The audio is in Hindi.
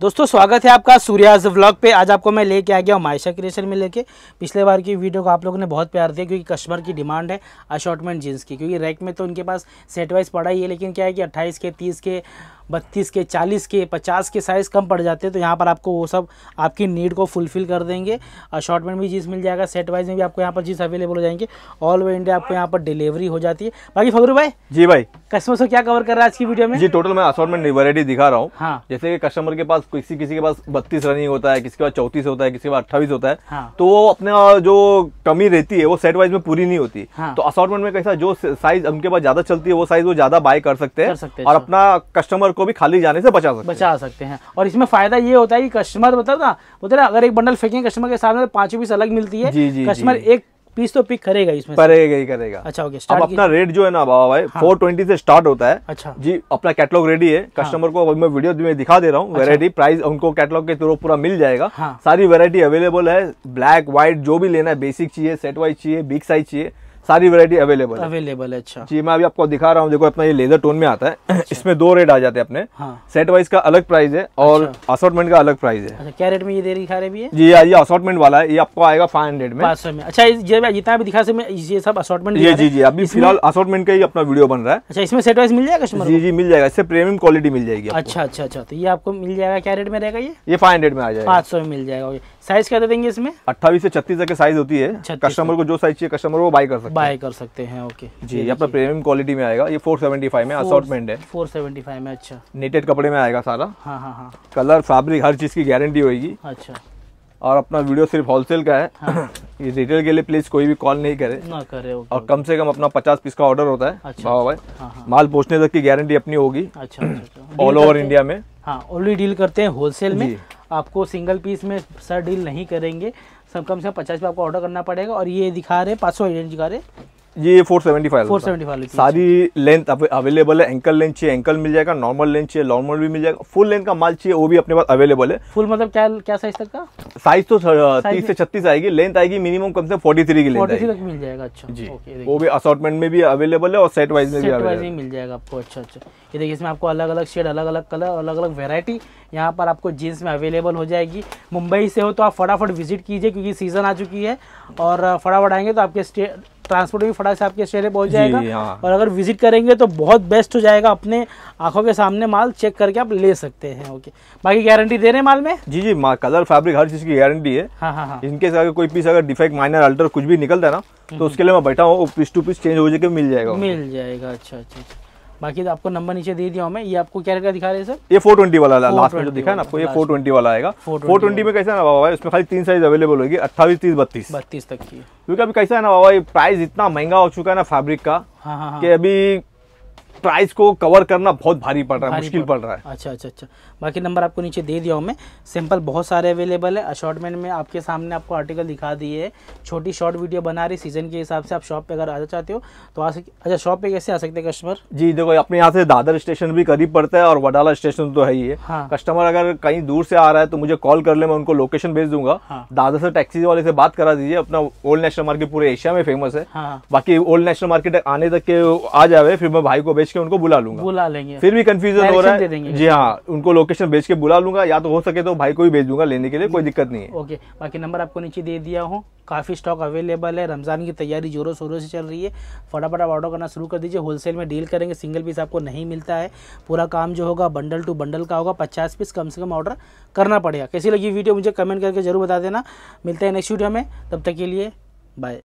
दोस्तों स्वागत है आपका सूर्याज व्लॉग पे आज आपको मैं लेके आ गया हूँ मायशा क्रिएशन में लेके पिछले बार की वीडियो को आप लोगों ने बहुत प्यार दिया क्योंकि कस्टमर की डिमांड है अशॉर्टमेंट जीन्स की क्योंकि रैक में तो उनके पास सेट वाइज पड़ा ही है लेकिन क्या है कि 28 के तीस के बत्तीस के चालीस के पचास के साइज़ कम पड़ जाते हैं तो यहाँ पर आपको वो सब आपकी नीड को फुलफ़िल कर देंगे अशॉर्टमेंट भी जीन्स मिल जाएगा सेट वाइज में भी आपको यहाँ पर जीन्स अवेलेबल हो जाएंगे ऑल ओवर इंडिया आपको यहाँ पर डिलीवरी हो जाती है बाकी फगरू भाई जी भाई कस्टमर से क्या कवर कर रहा है आज की वीडियो में जी टोटल मैं असॉर्टमेंट वैरायटी दिखा रहा हूँ हाँ जैसे कि कस्टमर के पास किसी किसी के पास बत्तीस रनिंग होता है किसी के पास चौतीस होता है किसी के पास अट्ठाईस होता है हाँ। तो वो अपने जो कमी रहती है वो सेट वाइज में पूरी नहीं होती हाँ। तो असॉर्टमेंट में कैसा जो साइज उनके पास ज्यादा चलती है वो साइज वो ज्यादा बाय कर सकते हैं और अपना कस्टमर को भी खाली जाने से बचा सकते बचा सकते हैं और इसमें फायदा ये होता है कि कस्टमर मतलब ना बोलते अगर एक बंडल फेंकेंगे कस्टमर के सामने तो पांच पीस अलग मिलती है कस्टमर एक पीस तो पिक करेगा इसमें करेगा ही करेगा अच्छा ओके अब अपना रेट जो है ना बाबा भाई फोर हाँ। ट्वेंटी से स्टार्ट होता है अच्छा जी अपना कैटलॉग रेडी है कस्टमर हाँ। को मैं वीडियो में दिखा दे रहा हूँ अच्छा। वेरायटी प्राइस उनको कैटलॉग के थ्रू पूरा मिल जाएगा हाँ। सारी वेरायटी अवेलेबल है ब्लैक व्हाइट जो भी लेना है बेसिक चाहिए सेट वाइज चाहिए बिग साइज चाहिए सारी वैरायटी अवेलेबल अवेलेबल है अच्छा जी मैं अभी आपको दिखा रहा हूँ देखो अपना ये लेजर टोन में आता है अच्छा। इसमें दो रेट आ जाते हैं अपने हाँ। सेट वाइज का अलग प्राइस है और अच्छा। का अलग प्राइस है अच्छा, क्या रेट में ये दे दिखा रहे है जी हाँ, ये असॉटमेंट वाला है ये आपको आएगा फाइव हंड्रेड में अच्छा जितना भी दिखा ये सब असॉटमेंट जी जी जी अभी फिलहाल असॉटमेंट का ही अपना वीडियो बन रहा है अच्छा इसमें सेट वाइज मिल जाएगा कस्टमर जी जी मिल जाएगा इससे प्रीमियम क्वालिटी मिल जाएगी अच्छा अच्छा अच्छा तो ये आपको मिल जाएगा क्या रेट में रहेगा ये ये फाइव हंड्रेड में आ जाएगा पाँच सौ में मिल जाएगा साइज क्या दे देंगे इसमें अट्ठाईस से छत्तीस तक साइज होती है कस्टमर को जो साइज चाहिए कस्टमर वो बाय कर सकते बाय कर सकते हैं ओके जी ये अपना प्रीमियम क्वालिटी में आएगा ये फोर सेवेंटी फाइव में असॉर्टमेंट है फोर सेवेंटी फाइव में अच्छा नेटेड कपड़े में आएगा सारा हाँ हाँ हाँ कलर फैब्रिक हर चीज की गारंटी होगी अच्छा और अपना वीडियो सिर्फ होलसेल का है हाँ। ये रिटेल के लिए प्लीज कोई भी कॉल नहीं करे ना करे और कम से कम अपना पचास पीस का ऑर्डर होता है अच्छा, भाई अच्छा। हाँ, हाँ। माल पहुंचने तक की गारंटी अपनी होगी अच्छा ऑल ओवर इंडिया में हाँ ओनली डील करते हैं होलसेल में आपको सिंगल पीस में सर डील नहीं करेंगे सब कम से कम पचास पे आपको ऑर्डर करना पड़ेगा और ये दिखा रहे पाँच सौ दिखा रहे ये 475 475 सारी लेंथ अच्छा। अवेलेबल है एंकल लेंथ चाहिए एंकल मिल जाएगा नॉर्मल लेंथ चाहिए नॉर्मल भी मिल जाएगा फुल लेंथ का माल चाहिए वो भी अपने पास अवेलेबल है फुल मतलब क्या क्या साइज तक का साइज तो तीस से छत्तीस आएगी लेंथ आएगी मिनिमम कम से फोर्टी थ्री की लेंथ तक मिल जाएगा अच्छा जी ओके, वो भी असॉर्टमेंट में भी अवेलेबल है और सेट वाइज में भी मिल जाएगा आपको अच्छा अच्छा ये देखिए इसमें आपको अलग अलग शेड अलग अलग कलर अलग अलग वेरायटी यहाँ पर आपको जीन्स में अवेलेबल हो जाएगी मुंबई से हो तो आप फटाफट विजिट कीजिए क्योंकि सीज़न आ चुकी है और फटाफट आएंगे तो आपके स्टेट ट्रांसपोर्ट भी फटाक से आपके स्टेट में पहुंच जाएगा हाँ। और अगर विजिट करेंगे तो बहुत बेस्ट हो जाएगा अपने आंखों के सामने माल चेक करके आप ले सकते हैं ओके बाकी गारंटी दे रहे हैं माल में जी जी कलर फैब्रिक हर चीज की गारंटी है हाँ हाँ हाँ इनकेस अगर कोई पीस अगर डिफेक्ट माइनर अल्टर कुछ भी निकलता है ना तो हम्म। उसके लिए मैं बैठा हूँ पीस टू पीस चेंज हो जाके मिल जाएगा मिल जाएगा अच्छा अच्छा, अच्छा। बाकी तो आपको नंबर नीचे दे दिया मैं ये आपको क्या क्या दिखा रहे हैं सर ये ट्वेंटी वाला लास्ट में जो दिखा ना आपको ये फोर ट्वेंटी वाला आएगा फोर ट्वेंटी में कैसा ना बाबा भाई उसमें खाली तीन साइज अवेलेबल होगी अट्ठाईस तीस बत्तीस बत्तीस तक की क्योंकि अभी कैसा है ना बाबा प्राइस इतना महंगा हो चुका है ना फैब्रिक का हाँ, हाँ, हाँ। कि अभी प्राइस को कवर करना बहुत भारी पड़ रहा है मुश्किल पड़ रहा है अच्छा अच्छा अच्छा बाकी नंबर आपको नीचे दे दिया हूँ मैं सिंपल बहुत सारे अवेलेबल है अशॉर्टमेंट में आपके सामने आपको आर्टिकल दिखा दिए छोटी शॉर्ट वीडियो बना रही सीजन के हिसाब से आप शॉप पे अगर आना चाहते हो तो आ सकते अच्छा शॉप पे कैसे आ सकते हैं कस्टमर जी देखो अपने यहाँ से दादर स्टेशन भी करीब पड़ता है और वडाला स्टेशन तो है ही है कस्टमर हाँ। अगर कहीं दूर से आ रहा है तो मुझे कॉल कर ले मैं उनको लोकेशन भेज दूंगा हाँ। दादर से टैक्सी वाले से बात करा दीजिए अपना ओल्ड नेशनल मार्केट पूरे एशिया में फेमस है हाँ। बाकी ओल्ड नेशनल मार्केट आने तक के आ जाए फिर मैं भाई को भेज भेज के उनको बुला लूंगा बुला लेंगे फिर भी कंफ्यूजन हो रहा है जी हाँ उनको लोकेशन भेज के बुला लूंगा या तो हो सके तो भाई को भी भेज दूंगा लेने के लिए कोई दिक्कत नहीं है ओके बाकी नंबर आपको नीचे दे दिया हूँ काफ़ी स्टॉक अवेलेबल है रमज़ान की तैयारी जोरों शोरों से चल रही है फटाफट आप ऑर्डर करना शुरू कर दीजिए होलसेल में डील करेंगे सिंगल पीस आपको नहीं मिलता है पूरा काम जो होगा बंडल टू बंडल का होगा पचास पीस कम से कम ऑर्डर करना पड़ेगा कैसी लगी वीडियो मुझे कमेंट करके जरूर बता देना मिलता है नेक्स्ट वीडियो में तब तक के लिए बाय